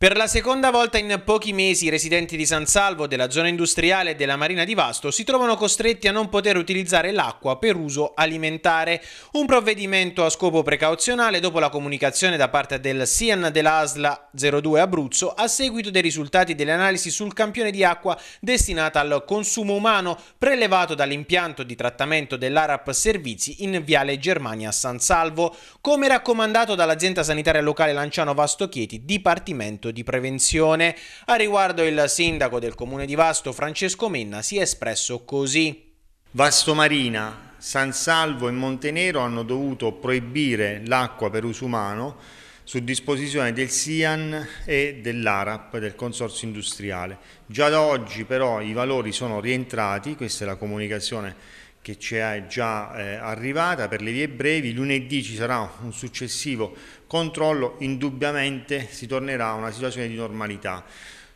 Per la seconda volta in pochi mesi i residenti di San Salvo, della zona industriale e della Marina di Vasto si trovano costretti a non poter utilizzare l'acqua per uso alimentare. Un provvedimento a scopo precauzionale dopo la comunicazione da parte del SIAN dell'ASLA 02 Abruzzo a seguito dei risultati delle analisi sul campione di acqua destinata al consumo umano prelevato dall'impianto di trattamento dell'ARAP Servizi in Viale Germania a San Salvo, come raccomandato dall'azienda sanitaria locale Lanciano Vasto Chieti, Dipartimento atto di prevenzione. A riguardo il sindaco del comune di Vasto, Francesco Menna, si è espresso così. Vasto Marina, San Salvo e Montenero hanno dovuto proibire l'acqua per uso umano su disposizione del SIAN e dell'ARAP, del Consorzio Industriale. Già da oggi però i valori sono rientrati, questa è la comunicazione che ci è già eh, arrivata per le vie brevi, lunedì ci sarà un successivo controllo, indubbiamente si tornerà a una situazione di normalità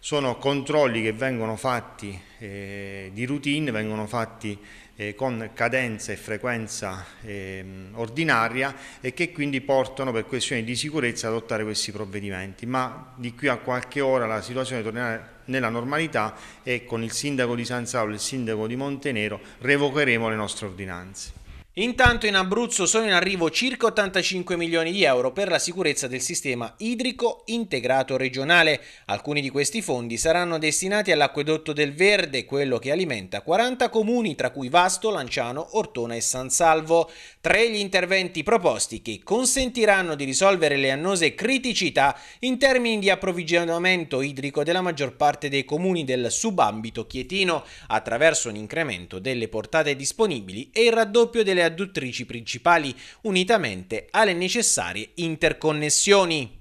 sono controlli che vengono fatti eh, di routine, vengono fatti eh, con cadenza e frequenza eh, ordinaria e che quindi portano per questioni di sicurezza ad adottare questi provvedimenti. Ma di qui a qualche ora la situazione tornerà nella normalità e con il sindaco di San Saulo e il sindaco di Montenero revocheremo le nostre ordinanze. Intanto in Abruzzo sono in arrivo circa 85 milioni di euro per la sicurezza del sistema idrico integrato regionale. Alcuni di questi fondi saranno destinati all'acquedotto del Verde, quello che alimenta 40 comuni tra cui Vasto, Lanciano, Ortona e San Salvo. Tre gli interventi proposti che consentiranno di risolvere le annose criticità in termini di approvvigionamento idrico della maggior parte dei comuni del subambito chietino attraverso un incremento delle portate disponibili e il raddoppio delle delle adduttrici principali, unitamente alle necessarie interconnessioni.